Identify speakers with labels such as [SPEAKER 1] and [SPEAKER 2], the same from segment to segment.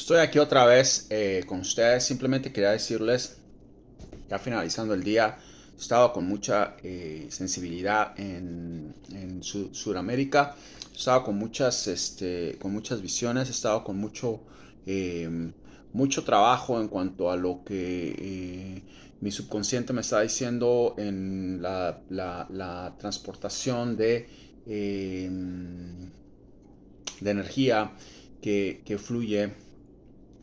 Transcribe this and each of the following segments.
[SPEAKER 1] Estoy aquí otra vez eh, con ustedes. Simplemente quería decirles, ya finalizando el día, he estado con mucha eh, sensibilidad en, en Sudamérica. He estado con muchas, este, con muchas visiones, he estado con mucho, em, mucho trabajo en cuanto a lo que eh, mi subconsciente me está diciendo en la, la, la transportación de, em, de energía que, que fluye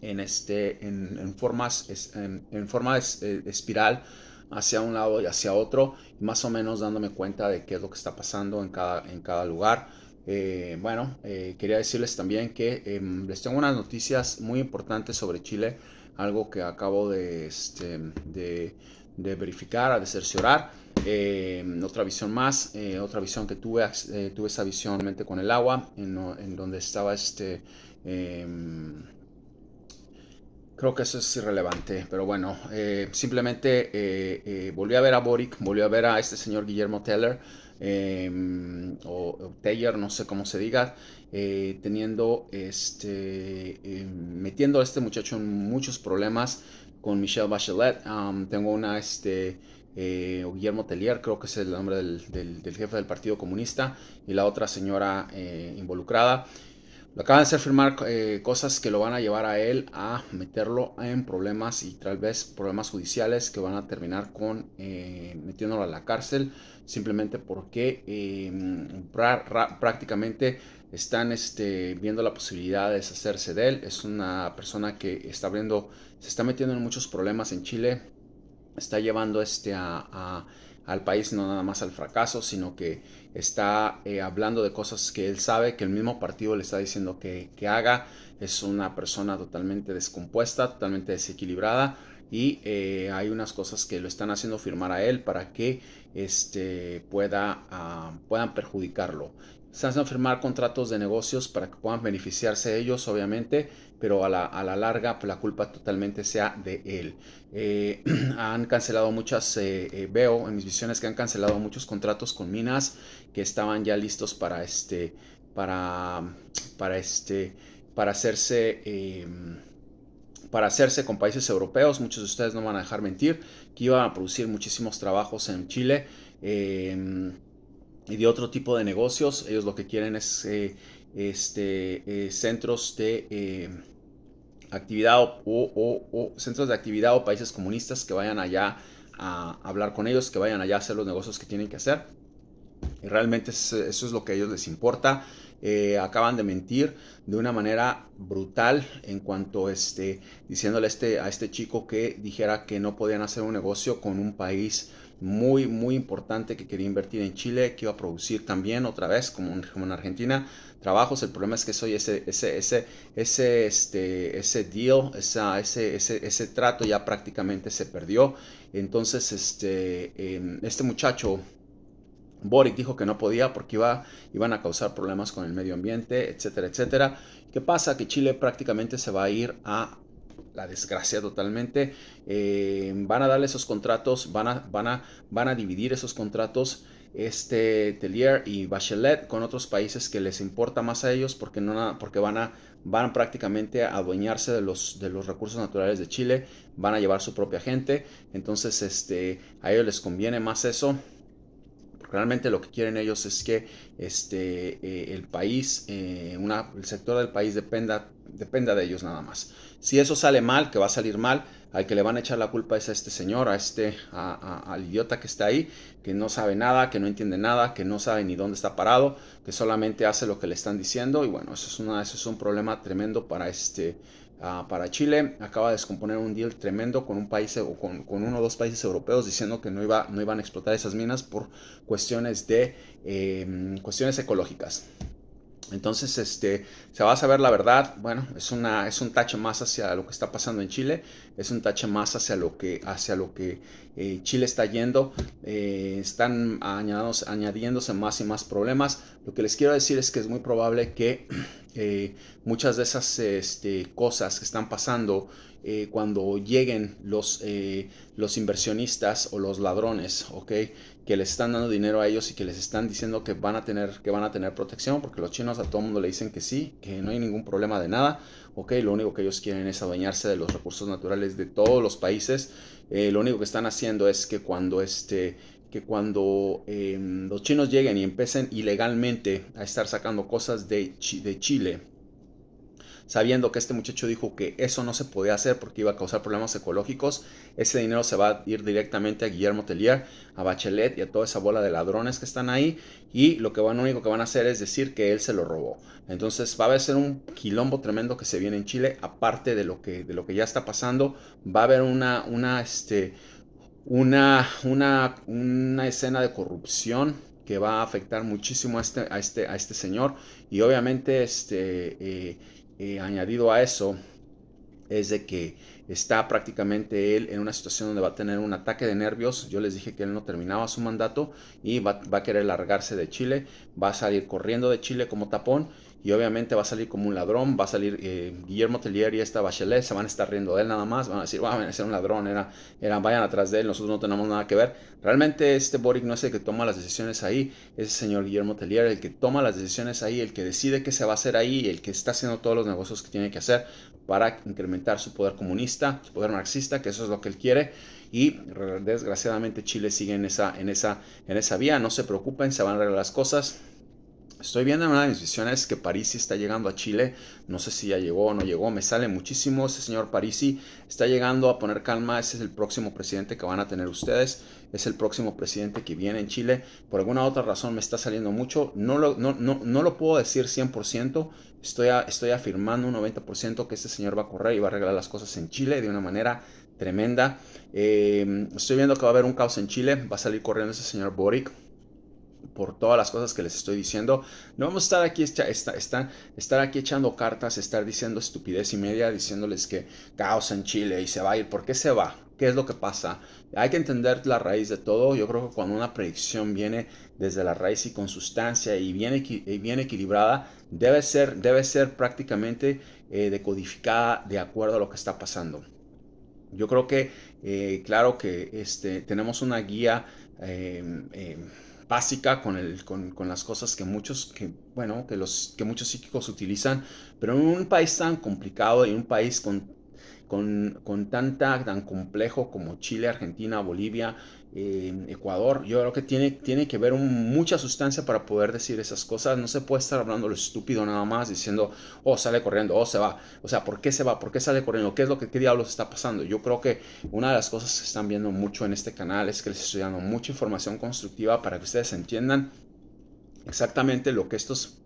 [SPEAKER 1] en, este, en, en formas, en, en forma eh, espiral hacia un lado y hacia otro, más o menos dándome cuenta de qué es lo que está pasando en cada, en cada lugar. Eh, bueno, eh, quería decirles también que em, les tengo unas noticias muy importantes sobre Chile, algo que acabo de, este, de, verificar, de cerciorar. Em, otra visión más, otra visión que tuve, tuve esa visión mente con el agua, en, en donde estaba este... Em, Creo que eso es irrelevante, pero bueno, eh, simplemente eh, eh, volví a ver a Boric, volví a ver a este señor Guillermo Teller, em, o, Teller, no sé cómo se diga, teniendo este, em, metiendo a este muchacho en muchos problemas con Michelle Bachelet. tengo una, este, Guillermo Tellier, creo que es el nombre del, jefe del Partido Comunista, y la otra señora involucrada. Lo acaban de hacer firmar eh, cosas que lo van a llevar a él a meterlo en problemas y tal vez problemas judiciales que van a terminar con eh, metiéndolo a la cárcel simplemente porque em, prácticamente están este, viendo la posibilidad de deshacerse de él. Es una persona que está abriendo, se está metiendo en muchos problemas en Chile, está llevando este a al país, no nada más al fracaso, sino que está eh, hablando de cosas que él sabe, que el mismo partido le está diciendo que, haga. Es una persona totalmente descompuesta, totalmente desequilibrada y eh, hay unas cosas que lo están haciendo firmar a él para que este, pueda, ah, puedan perjudicarlo. Están haciendo firmar contratos de negocios para que puedan beneficiarse ellos, obviamente, pero a la, larga pues, la culpa totalmente sea de él. Eh, han cancelado muchas, eh, eh, veo en mis visiones que han cancelado muchos contratos con minas que estaban ya listos para este, para, para este, para hacerse em, para hacerse con países europeos. Muchos de ustedes no van a dejar mentir que iban a producir muchísimos trabajos en Chile em, y de otro tipo de negocios. Ellos lo que quieren es este, centros de em, actividad o, centros de actividad o países comunistas que vayan allá a hablar con ellos, que vayan allá a hacer los negocios que tienen que hacer. Y realmente eso es lo que a ellos les importa. Eh, acaban de mentir de una manera brutal en cuanto este, diciéndole este, a este chico que dijera que no podían hacer un negocio con un país muy, muy importante que quería invertir en Chile, que iba a producir también otra vez, como en, Argentina, trabajos. El problema es que soy ese, ese, ese, ese, este, ese deal, esa, ese, ese, trato ya prácticamente se perdió. Entonces, este, em, este muchacho, Boric dijo que no podía porque iba, iban a causar problemas con el medio ambiente, etcétera, etcétera. ¿Qué pasa? Que Chile prácticamente se va a ir a la desgracia totalmente. Eh, van a darle esos contratos, van a, van a, van a dividir esos contratos este Telier y Bachelet con otros países que les importa más a ellos porque, no, porque van, a, van prácticamente a adueñarse de los, de los recursos naturales de Chile, van a llevar su propia gente, entonces este, a ellos les conviene más eso Realmente lo que quieren ellos es que este, eh, el país, eh, una, el sector del país dependa, dependa de ellos nada más. Si eso sale mal, que va a salir mal, al que le van a echar la culpa es a este señor, a este, al idiota que está ahí, que no sabe nada, que no entiende nada, que no sabe ni dónde está parado, que solamente hace lo que le están diciendo. Y bueno, eso es, una, eso es un problema tremendo para este Ah, para Chile. Acaba de descomponer un deal tremendo con un país o con, uno o dos países europeos diciendo que no, iba, no iban a explotar esas minas por cuestiones de em, cuestiones ecológicas. Entonces, este, se va a saber la verdad. Bueno, es, una, es un tache más hacia lo que está pasando en Chile, es un tache más hacia lo que, hacia lo que eh, Chile está yendo. Eh, están añados, añadiéndose más y más problemas. Lo que les quiero decir es que es muy probable que eh, muchas de esas este, cosas que están pasando cuando lleguen los, los inversionistas o los ladrones, ¿ok? que les están dando dinero a ellos y que les están diciendo que van a tener, que van a tener protección, porque los chinos a todo el mundo le dicen que sí, que no hay ningún problema de nada. Ok, lo único que ellos quieren es adueñarse de los recursos naturales de todos los países. Eh, lo único que están haciendo es que cuando este que cuando em, los chinos lleguen y empiecen ilegalmente a estar sacando cosas de, de Chile, sabiendo que este muchacho dijo que eso no se podía hacer porque iba a causar problemas ecológicos, ese dinero se va a ir directamente a Guillermo Tellier, a Bachelet y a toda esa bola de ladrones que están ahí y lo que van, único que van a hacer es decir que él se lo robó. Entonces va a ser un quilombo tremendo que se viene en Chile, aparte de lo que, de lo que ya está pasando, va a haber una, una, este, una, una, una escena de corrupción que va a afectar muchísimo a este, a este, a este señor y obviamente este... Eh, eh, añadido a eso es de que está prácticamente él en una situación donde va a tener un ataque de nervios. Yo les dije que él no terminaba su mandato y va a querer largarse de Chile, va a salir corriendo de Chile como tapón y obviamente va a salir como un ladrón, va a salir eh, Guillermo Tellier y esta Bachelet, se van a estar riendo de él nada más, van a decir, va a ser un ladrón, era, eran vayan atrás de él, nosotros no tenemos nada que ver. Realmente este Boric no es el que toma las decisiones ahí, es el señor Guillermo Tellier el que toma las decisiones ahí, el que decide qué se va a hacer ahí, el que está haciendo todos los negocios que tiene que hacer para incrementar su poder comunista, su poder marxista, que eso es lo que él quiere y desgraciadamente Chile sigue en esa, en esa, en esa vía. No se preocupen, se van a arreglar las cosas. Estoy viendo en una de mis visiones que Parisi está llegando a Chile. No sé si ya llegó o no llegó. Me sale muchísimo ese señor Parisi. Está llegando a poner calma. Ese es el próximo presidente que van a tener ustedes. Es el próximo presidente que viene en Chile. Por alguna otra razón me está saliendo mucho. No lo, no, lo puedo decir 100%. Estoy, estoy afirmando un 90% que este señor va a correr y va a arreglar las cosas en Chile de una manera tremenda. Eh, estoy viendo que va a haber un caos en Chile. Va a salir corriendo ese señor Boric por todas las cosas que les estoy diciendo. No vamos a estar aquí, este, estar aquí echando cartas, estar diciendo estupidez y media, diciéndoles que caos en Chile y se va a ir. ¿Por qué se va? ¿Qué es lo que pasa? Hay que entender la raíz de todo. Yo creo que cuando una predicción viene desde la raíz y con sustancia y bien, equilibrada, debe ser, debe ser prácticamente eh, decodificada de acuerdo a lo que está pasando. Yo creo que, eh, claro que este, tenemos una guía eh, básica con, el, con, con las cosas que muchos, que, bueno, que, los, que muchos psíquicos utilizan, pero en un país tan complicado y un país con con, tanta, tan complejo como Chile, Argentina, Bolivia, eh, Ecuador. Yo creo que tiene, tiene que haber mucha sustancia para poder decir esas cosas. No se puede estar hablando lo estúpido nada más diciendo, oh, sale corriendo, oh, se va. O sea, ¿por qué se va? ¿Por qué sale corriendo? ¿Qué es lo que, qué diablos está pasando? Yo creo que una de las cosas que están viendo mucho en este canal es que les estoy dando mucha información constructiva para que ustedes entiendan exactamente lo que estos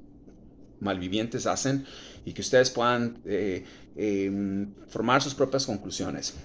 [SPEAKER 1] malvivientes hacen y que ustedes puedan eh, Em, formar sus propias conclusiones.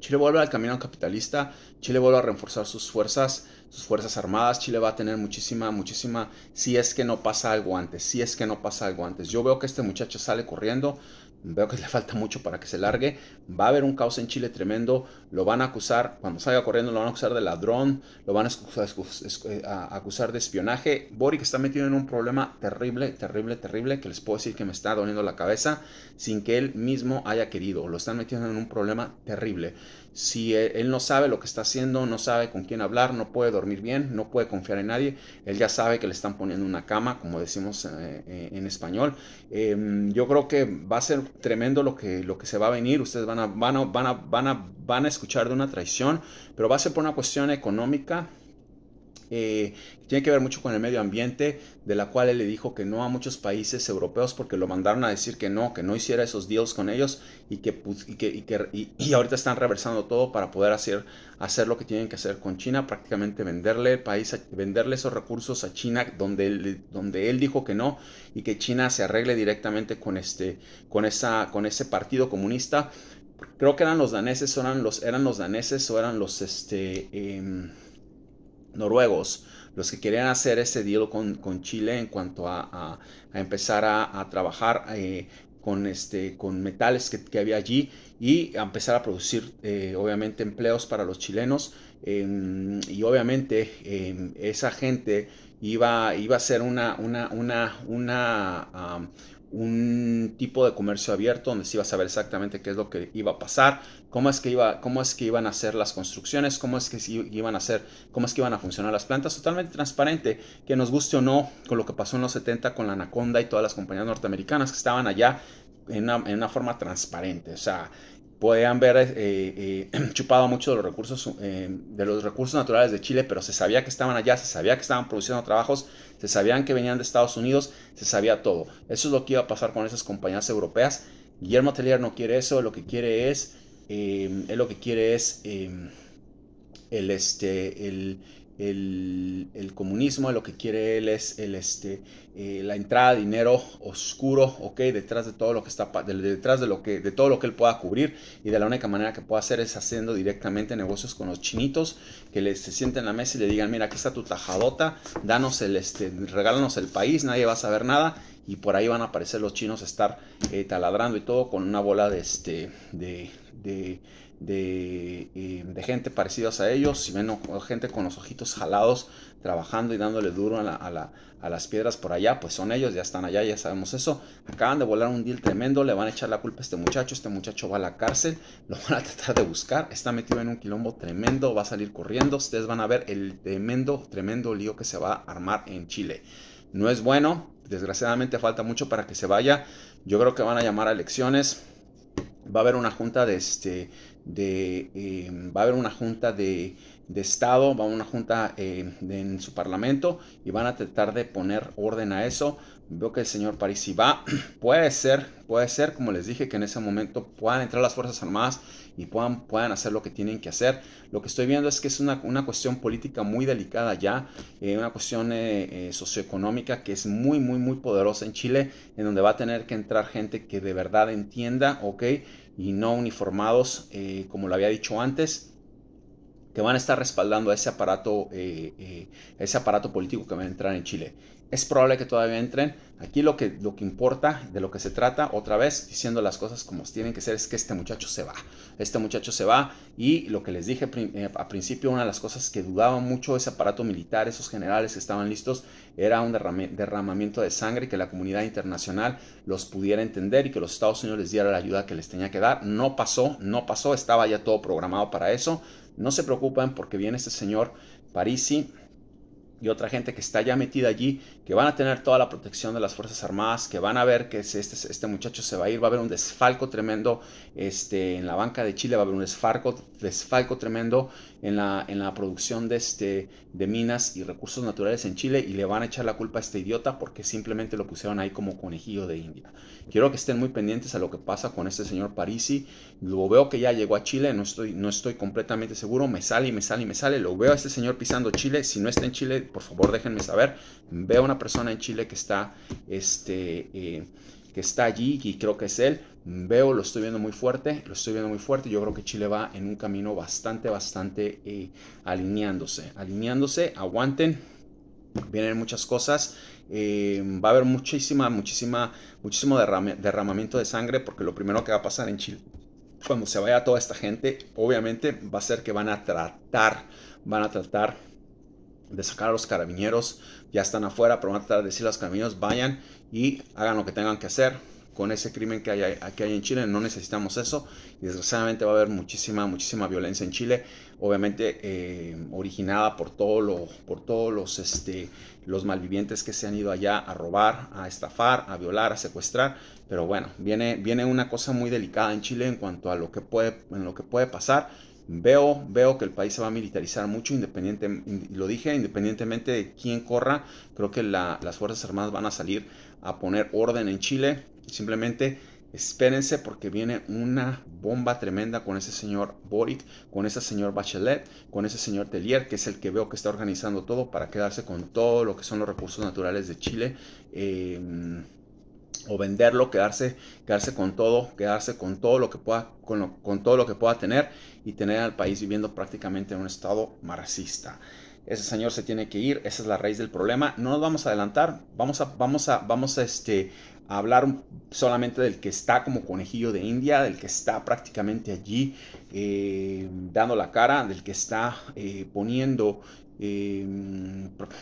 [SPEAKER 1] Chile vuelve al camino capitalista, Chile vuelve a reforzar sus fuerzas sus Fuerzas Armadas. Chile va a tener muchísima, muchísima, si es que no pasa algo antes, si es que no pasa algo antes. Yo veo que este muchacho sale corriendo, veo que le falta mucho para que se largue. Va a haber un caos en Chile tremendo. Lo van a acusar, cuando salga corriendo, lo van a acusar de ladrón, lo van eh, a acusar de espionaje. Boric está metido en un problema terrible, terrible, terrible, que les puedo decir que me está doliendo la cabeza sin que él mismo haya querido. Lo están metiendo en un problema terrible. Si e, él no sabe lo que está haciendo, no sabe con quién hablar, no puede dormir bien, no puede confiar en nadie, él ya sabe que le están poniendo una cama, como decimos eh, eh, en español. Em, yo creo que va a ser tremendo lo que, lo que se va a venir. Ustedes van a, van, a, van, a, van, a, van a escuchar de una traición, pero va a ser por una cuestión económica eh, tiene que ver mucho con el medio ambiente, de la cual él le dijo que no a muchos países europeos porque lo mandaron a decir que no, que no hiciera esos deals con ellos y que, pues, y que, y ahorita están reversando todo para poder hacer, hacer lo que tienen que hacer con China, prácticamente venderle el país, venderle esos recursos a China donde él, donde él dijo que no y que China se arregle directamente con, este, con, esa, con ese partido comunista. Creo que eran los daneses, eran los, eran los daneses o eran los... Este, em, noruegos los que querían hacer ese diálogo con, Chile en cuanto a, empezar a, trabajar eh, con, este, con metales que, había allí y empezar a producir eh, obviamente empleos para los chilenos em, y obviamente em, esa gente iba, iba a ser una, una, una, un tipo de comercio abierto donde se iba a saber exactamente qué es lo que iba a pasar, cómo es que, iba, cómo es que iban a hacer las construcciones, cómo es que iban a hacer, cómo es que iban a funcionar las plantas, totalmente transparente, que nos guste o no con lo que pasó en los 70 con la Anaconda y todas las compañías norteamericanas que estaban allá en en una forma transparente, o sea, podían ver eh, eh, chupado mucho de los, recursos, eh, de los recursos naturales de Chile, pero se sabía que estaban allá, se sabía que estaban produciendo trabajos, se sabían que venían de Estados Unidos, se sabía todo. Eso es lo que iba a pasar con esas compañías europeas. Guillermo Atelier no quiere eso, lo que quiere es, lo que quiere es el, este, el, el, comunismo, lo que quiere él es el, este, eh, la entrada de dinero oscuro, ok, detrás de todo lo que está, detrás de lo que, de todo lo que él pueda cubrir y de la única manera que pueda hacer es haciendo directamente negocios con los chinitos que les, se sienten en la mesa y le digan, mira, aquí está tu tajadota, danos el, este, regálanos el país, nadie va a saber nada y por ahí van a aparecer los chinos a estar eh, taladrando y todo con una bola de, este, de, de, eh, gente parecida a ellos, si ven gente con los ojitos jalados, trabajando y dándole duro a, a, las piedras por allá, pues son ellos, ya están allá, ya sabemos eso, acaban de volar un deal tremendo, le van a echar la culpa a este muchacho, este muchacho va a la cárcel, lo van a tratar de buscar, está metido en un quilombo tremendo, va a salir corriendo, ustedes van a ver el tremendo, tremendo lío que se va a armar en Chile. No es bueno, desgraciadamente falta mucho para que se vaya. Yo creo que van a llamar a elecciones. Va a haber una junta de este, de, eh, va a haber una junta de de Estado, va a una junta eh, en su parlamento y van a tratar de poner orden a eso. Veo que el señor Parisi va, puede ser, puede ser, como les dije, que en ese momento puedan entrar las Fuerzas Armadas y puedan, puedan hacer lo que tienen que hacer. Lo que estoy viendo es que es una, cuestión política muy delicada ya, eh, una cuestión eh, socioeconómica que es muy, muy, muy poderosa en Chile, en donde va a tener que entrar gente que de verdad entienda, ok, y no uniformados, como lo había dicho antes que van a estar respaldando a ese aparato, eh, eh, ese aparato político que va a entrar en Chile. Es probable que todavía entren. Aquí lo que, lo que importa, de lo que se trata, otra vez, diciendo las cosas como tienen que ser, es que este muchacho se va. Este muchacho se va y lo que les dije eh, a principio, una de las cosas que dudaba mucho ese aparato militar, esos generales que estaban listos, era un derramamiento de sangre y que la comunidad internacional los pudiera entender y que los Estados Unidos les diera la ayuda que les tenía que dar. No pasó, no pasó, estaba ya todo programado para eso. No se preocupen porque viene este señor Parisi y otra gente que está ya metida allí, que van a tener toda la protección de las Fuerzas Armadas, que van a ver que este, este muchacho se va a ir, va a haber un desfalco tremendo este, en la banca de Chile, va a haber un desfalco tremendo en la, producción de, este, de minas y recursos naturales en Chile y le van a echar la culpa a este idiota porque simplemente lo pusieron ahí como conejillo de India. Quiero que estén muy pendientes a lo que pasa con este señor Parisi. Lo veo que ya llegó a Chile, no estoy, no estoy completamente seguro. Me sale y me sale y me sale. Lo veo a este señor pisando Chile. Si no está en Chile, por favor déjenme saber. Veo a una persona en Chile que está, este, eh, que está allí y creo que es él Veo, lo estoy viendo muy fuerte, lo estoy viendo muy fuerte. Yo creo que Chile va en un camino bastante, bastante eh, alineándose. Alineándose, aguanten. Vienen muchas cosas. Eh, va a haber muchísima, muchísima, muchísimo derramamiento de sangre porque lo primero que va a pasar en Chile, cuando se vaya toda esta gente, obviamente va a ser que van a tratar, van a tratar de sacar a los carabineros. Ya están afuera, pero van a tratar de decir a los carabineros, vayan y hagan lo que tengan que hacer con ese crimen que hay, aquí en Chile. No necesitamos eso. Y desgraciadamente va a haber muchísima, muchísima violencia en Chile. Obviamente eh, originada por, todo lo, por todos los, este, los malvivientes que se han ido allá a robar, a estafar, a violar, a secuestrar. Pero bueno, viene, viene una cosa muy delicada en Chile en cuanto a lo que puede, en lo que puede pasar Veo, veo que el país se va a militarizar mucho, independiente, lo dije, independientemente de quién corra, creo que las Fuerzas Armadas van a salir a poner orden en Chile. Simplemente espérense porque viene una bomba tremenda con ese señor Boric, con ese señor Bachelet, con ese señor Telier, que es el que veo que está organizando todo para quedarse con todo lo que son los recursos naturales de Chile. Eh, o venderlo, quedarse, quedarse con todo, quedarse con todo lo que pueda, con, con todo lo que pueda tener y tener al país viviendo prácticamente en un estado marxista. Ese señor se tiene que ir, esa es la raíz del problema. No nos vamos a adelantar, vamos a, vamos a, vamos a, este, a hablar solamente del que está como conejillo de India, del que está prácticamente allí eh, dando la cara, del que está eh, poniendo eh,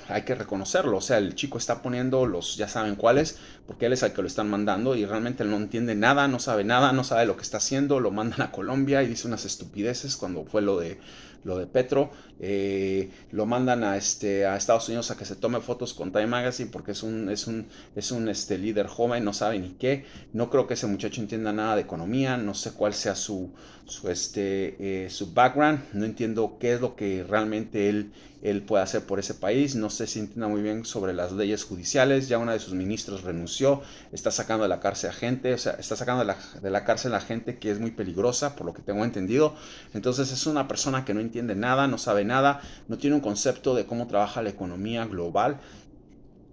[SPEAKER 1] hay que reconocerlo. O sea, el chico está poniendo los ya saben cuáles, porque él es al que lo están mandando y realmente no entiende nada, no sabe nada, no sabe lo que está haciendo. Lo mandan a Colombia y dice unas estupideces cuando fue lo de lo de Petro. Eh, lo mandan a, este, a Estados Unidos a que se tome fotos con Time Magazine porque es un, es un, es un este, líder joven, no sabe ni qué. No creo que ese muchacho entienda nada de economía, no sé cuál sea su, su este, este, eh, su background. No entiendo qué es lo que realmente él, él puede hacer por ese país. No se si entienda muy bien sobre las leyes judiciales. Ya una de sus ministros renunció. Está sacando de la cárcel a gente. O sea, está sacando de la, de la cárcel a gente que es muy peligrosa, por lo que tengo entendido. Entonces es una persona que no entiende nada, no sabe nada, no tiene un concepto de cómo trabaja la economía global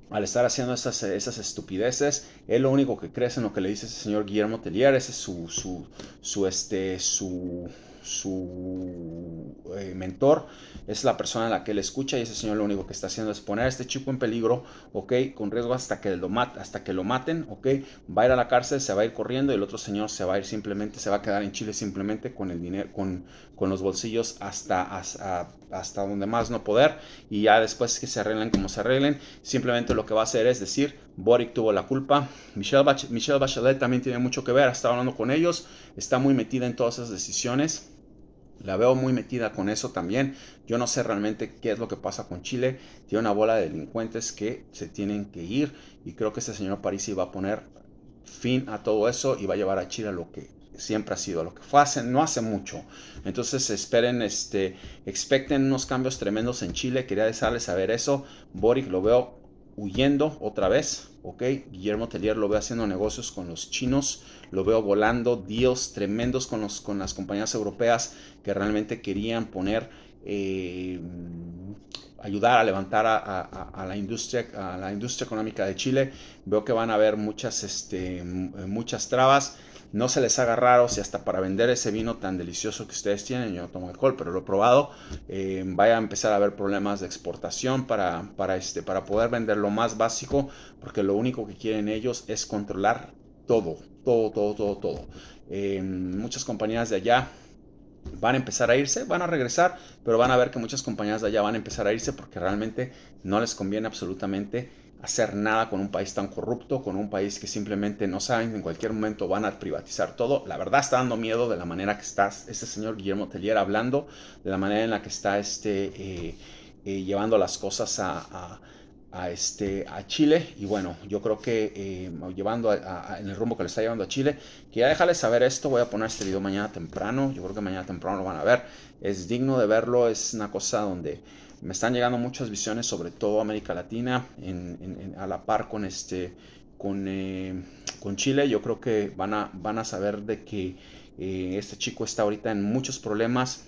[SPEAKER 1] al estar haciendo esas, estupideces, él lo único que crece en lo que le dice ese señor Guillermo Tellier, ese es su, su, su, este, su, su eh, mentor, es la persona a la que él escucha y ese señor lo único que está haciendo es poner a este chico en peligro, ok, con riesgo hasta que lo, hasta que lo maten, ok, va a ir a la cárcel, se va a ir corriendo y el otro señor se va a ir simplemente, se va a quedar en Chile simplemente con el dinero, con, con los bolsillos hasta, hasta, donde más no poder y ya después que se arreglen como se arreglen, simplemente lo que va a hacer es decir, Boric tuvo la culpa, Michelle, Michelle Bachelet también tiene mucho que ver, ha estado hablando con ellos, está muy metida en todas esas decisiones. La veo muy metida con eso también. Yo no sé realmente qué es lo que pasa con Chile. Tiene una bola de delincuentes que se tienen que ir. Y creo que este señor Parisi va a poner fin a todo eso y va a llevar a Chile a lo que siempre ha sido, lo que fue hace, no hace mucho. Entonces esperen, este, expecten unos cambios tremendos en Chile. Quería dejarles saber eso. Boric lo veo huyendo otra vez, ¿ok? Guillermo Tellier lo veo haciendo negocios con los chinos, lo veo volando dios tremendos con, los, con las compañías europeas que realmente querían poner, eh, ayudar a levantar a, la industria, a la industria económica de Chile. Veo que van a haber muchas, este, muchas trabas no se les haga raro si hasta para vender ese vino tan delicioso que ustedes tienen, yo no tomo alcohol, pero lo he probado, eh, vaya a empezar a haber problemas de exportación para, para, este, para poder vender lo más básico, porque lo único que quieren ellos es controlar todo, todo, todo, todo, todo. Eh, muchas compañías de allá van a empezar a irse, van a regresar, pero van a ver que muchas compañías de allá van a empezar a irse porque realmente no les conviene absolutamente hacer nada con un país tan corrupto, con un país que simplemente no saben, en cualquier momento van a privatizar todo. La verdad está dando miedo de la manera que está este señor Guillermo Tellier hablando, de la manera en la que está este, eh, eh, llevando las cosas a, este, a Chile. Y bueno, yo creo que eh, llevando en el rumbo que le está llevando a Chile, quería ya saber esto, voy a poner este video mañana temprano, yo creo que mañana temprano lo van a ver. Es digno de verlo, es una cosa donde me están llegando muchas visiones sobre todo América Latina en, a la par con este eh, con, Chile yo creo que van a, van a saber de que eh, este chico está ahorita en muchos problemas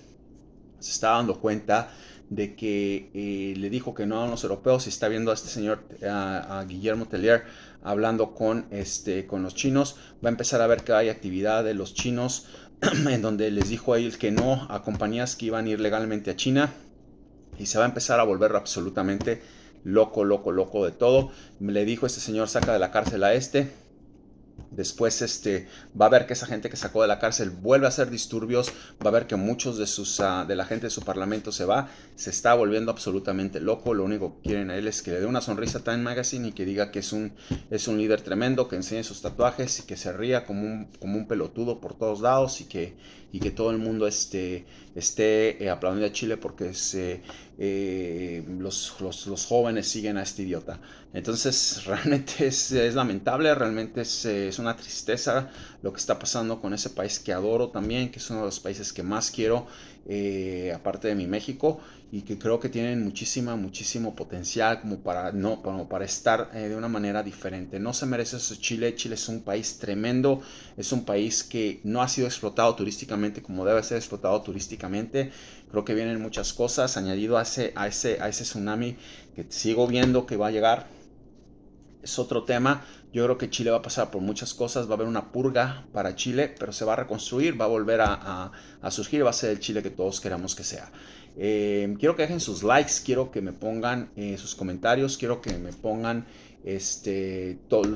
[SPEAKER 1] se está dando cuenta de que eh, le dijo que no a los europeos y está viendo a este señor a, Guillermo Tellier hablando con este con los chinos va a empezar a ver que hay actividad de los chinos en donde les dijo a él que no a compañías que iban a ir legalmente a China y se va a empezar a volver absolutamente loco, loco, loco de todo. Le dijo este señor, saca de la cárcel a este, Después este, va a ver que esa gente que sacó de la cárcel vuelve a hacer disturbios, va a ver que muchos de, sus, ah, de la gente de su parlamento se va, se está volviendo absolutamente loco, lo único que quieren a él es que le dé una sonrisa a Time Magazine y que diga que es un, es un líder tremendo, que enseñe sus tatuajes y que se ría como un, como un pelotudo por todos lados y que, que todo el mundo este, esté, esté eh, aplaudiendo a Chile porque eh, los, jóvenes siguen a este idiota. Entonces realmente es, lamentable, realmente es, eh, una tristeza lo que está pasando con ese país que adoro también, que es uno de los países que más quiero, eh, aparte de mi México, y que creo que tienen muchísima, muchísimo potencial como para, no, como para estar eh, de una manera diferente. No se merece eso Chile, Chile es un país tremendo, es un país que no ha sido explotado turísticamente como debe ser explotado turísticamente. Creo que vienen muchas cosas añadido a ese, a ese, a ese tsunami que sigo viendo que va a llegar es otro tema, yo creo que Chile va a pasar por muchas cosas, va a haber una purga para Chile, pero se va a reconstruir, va a volver a, surgir, va a ser el Chile que todos queramos que sea. Eh, quiero que dejen sus likes, quiero que me pongan eh, sus comentarios, quiero que me pongan este, todo,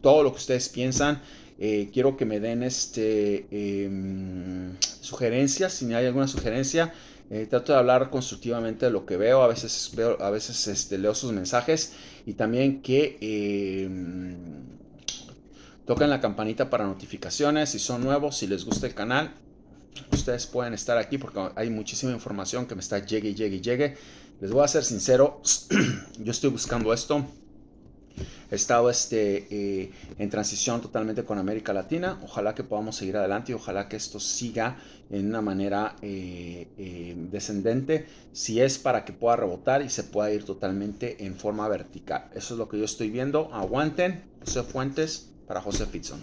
[SPEAKER 1] todo lo que ustedes piensan. Eh, quiero que me den este, em, sugerencias, si hay alguna sugerencia eh, trato de hablar constructivamente de lo que veo, a veces, veo, a veces este, leo sus mensajes y también que em, toquen la campanita para notificaciones si son nuevos, si les gusta el canal. Ustedes pueden estar aquí porque hay muchísima información que me está llegue y llegue llegue. Les voy a ser sincero, yo estoy buscando esto He estado este, eh, en transición totalmente con América Latina. Ojalá que podamos seguir adelante y ojalá que esto siga en una manera eh, eh, descendente, si es para que pueda rebotar y se pueda ir totalmente en forma vertical. Eso es lo que yo estoy viendo. Aguanten, José Fuentes para José Pitson.